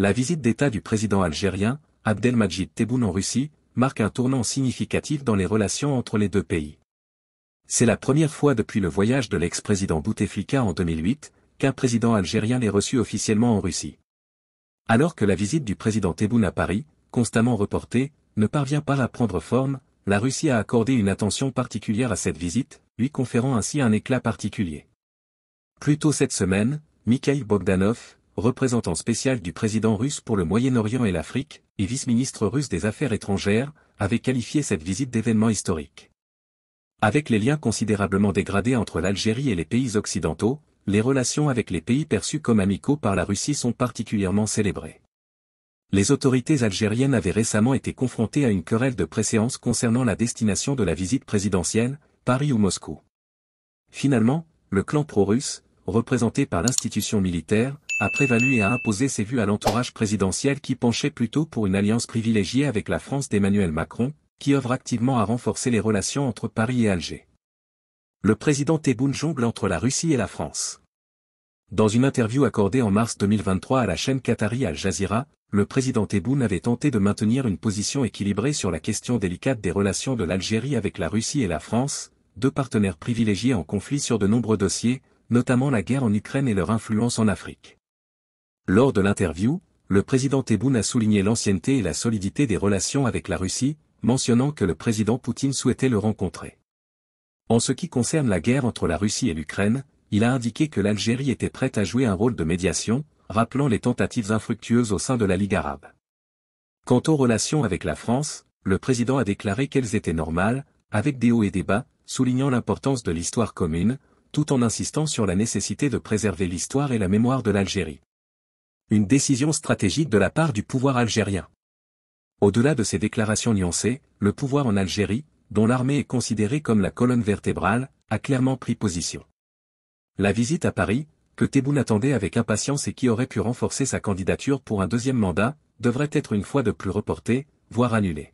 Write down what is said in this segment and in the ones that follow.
La visite d'État du président algérien, Abdelmajid Tebboune en Russie, marque un tournant significatif dans les relations entre les deux pays. C'est la première fois depuis le voyage de l'ex-président Bouteflika en 2008 qu'un président algérien l'ait reçu officiellement en Russie. Alors que la visite du président Tebboune à Paris, constamment reportée, ne parvient pas à prendre forme, la Russie a accordé une attention particulière à cette visite, lui conférant ainsi un éclat particulier. Plus tôt cette semaine, Mikhail Bogdanov, représentant spécial du président russe pour le Moyen-Orient et l'Afrique, et vice-ministre russe des Affaires étrangères, avait qualifié cette visite d'événement historique. Avec les liens considérablement dégradés entre l'Algérie et les pays occidentaux, les relations avec les pays perçus comme amicaux par la Russie sont particulièrement célébrées. Les autorités algériennes avaient récemment été confrontées à une querelle de préséance concernant la destination de la visite présidentielle, Paris ou Moscou. Finalement, le clan pro-russe, représenté par l'institution militaire, a prévalu et a imposé ses vues à l'entourage présidentiel qui penchait plutôt pour une alliance privilégiée avec la France d'Emmanuel Macron, qui œuvre activement à renforcer les relations entre Paris et Alger. Le président Tebboune jongle entre la Russie et la France. Dans une interview accordée en mars 2023 à la chaîne Qatari Al Jazeera, le président Tebboune avait tenté de maintenir une position équilibrée sur la question délicate des relations de l'Algérie avec la Russie et la France, deux partenaires privilégiés en conflit sur de nombreux dossiers, notamment la guerre en Ukraine et leur influence en Afrique. Lors de l'interview, le président Tebboune a souligné l'ancienneté et la solidité des relations avec la Russie, mentionnant que le président Poutine souhaitait le rencontrer. En ce qui concerne la guerre entre la Russie et l'Ukraine, il a indiqué que l'Algérie était prête à jouer un rôle de médiation, rappelant les tentatives infructueuses au sein de la Ligue arabe. Quant aux relations avec la France, le président a déclaré qu'elles étaient normales, avec des hauts et des bas, soulignant l'importance de l'histoire commune, tout en insistant sur la nécessité de préserver l'histoire et la mémoire de l'Algérie. Une décision stratégique de la part du pouvoir algérien. Au-delà de ces déclarations nuancées, le pouvoir en Algérie, dont l'armée est considérée comme la colonne vertébrale, a clairement pris position. La visite à Paris, que Tebboune attendait avec impatience et qui aurait pu renforcer sa candidature pour un deuxième mandat, devrait être une fois de plus reportée, voire annulée.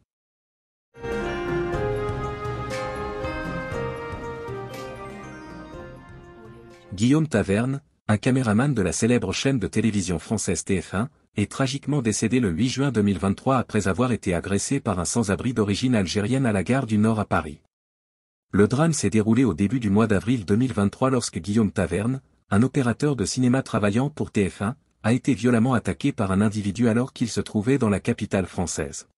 Guillaume Taverne, un caméraman de la célèbre chaîne de télévision française TF1, est tragiquement décédé le 8 juin 2023 après avoir été agressé par un sans-abri d'origine algérienne à la gare du Nord à Paris. Le drame s'est déroulé au début du mois d'avril 2023 lorsque Guillaume Taverne, un opérateur de cinéma travaillant pour TF1, a été violemment attaqué par un individu alors qu'il se trouvait dans la capitale française.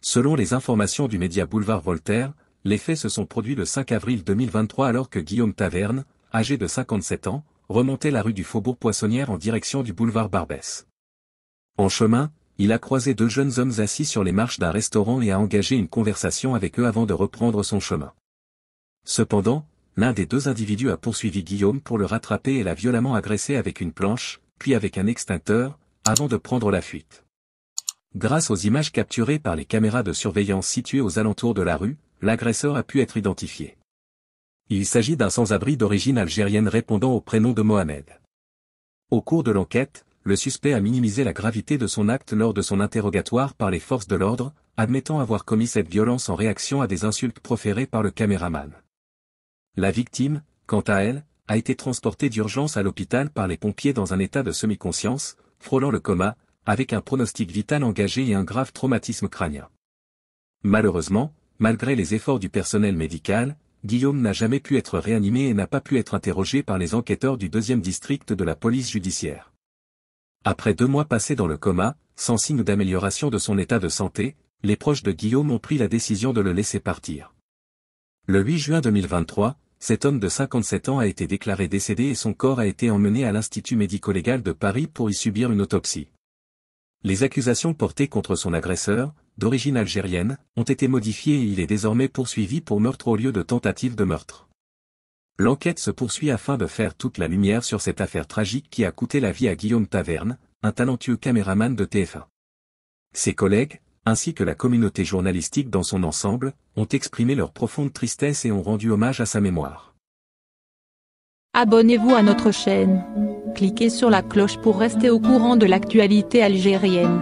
Selon les informations du média Boulevard Voltaire, les faits se sont produits le 5 avril 2023 alors que Guillaume Taverne, âgé de 57 ans, remontait la rue du Faubourg Poissonnière en direction du boulevard Barbès. En chemin, il a croisé deux jeunes hommes assis sur les marches d'un restaurant et a engagé une conversation avec eux avant de reprendre son chemin. Cependant, l'un des deux individus a poursuivi Guillaume pour le rattraper et l'a violemment agressé avec une planche, puis avec un extincteur, avant de prendre la fuite. Grâce aux images capturées par les caméras de surveillance situées aux alentours de la rue, l'agresseur a pu être identifié. Il s'agit d'un sans-abri d'origine algérienne répondant au prénom de Mohamed. Au cours de l'enquête, le suspect a minimisé la gravité de son acte lors de son interrogatoire par les forces de l'ordre, admettant avoir commis cette violence en réaction à des insultes proférées par le caméraman. La victime, quant à elle, a été transportée d'urgence à l'hôpital par les pompiers dans un état de semi-conscience, frôlant le coma, avec un pronostic vital engagé et un grave traumatisme crânien. Malheureusement, malgré les efforts du personnel médical, Guillaume n'a jamais pu être réanimé et n'a pas pu être interrogé par les enquêteurs du deuxième district de la police judiciaire. Après deux mois passés dans le coma, sans signe d'amélioration de son état de santé, les proches de Guillaume ont pris la décision de le laisser partir. Le 8 juin 2023, cet homme de 57 ans a été déclaré décédé et son corps a été emmené à l'Institut médico-légal de Paris pour y subir une autopsie. Les accusations portées contre son agresseur, d'origine algérienne, ont été modifiés et il est désormais poursuivi pour meurtre au lieu de tentative de meurtre. L'enquête se poursuit afin de faire toute la lumière sur cette affaire tragique qui a coûté la vie à Guillaume Taverne, un talentueux caméraman de TF1. Ses collègues, ainsi que la communauté journalistique dans son ensemble, ont exprimé leur profonde tristesse et ont rendu hommage à sa mémoire. Abonnez-vous à notre chaîne. Cliquez sur la cloche pour rester au courant de l'actualité algérienne.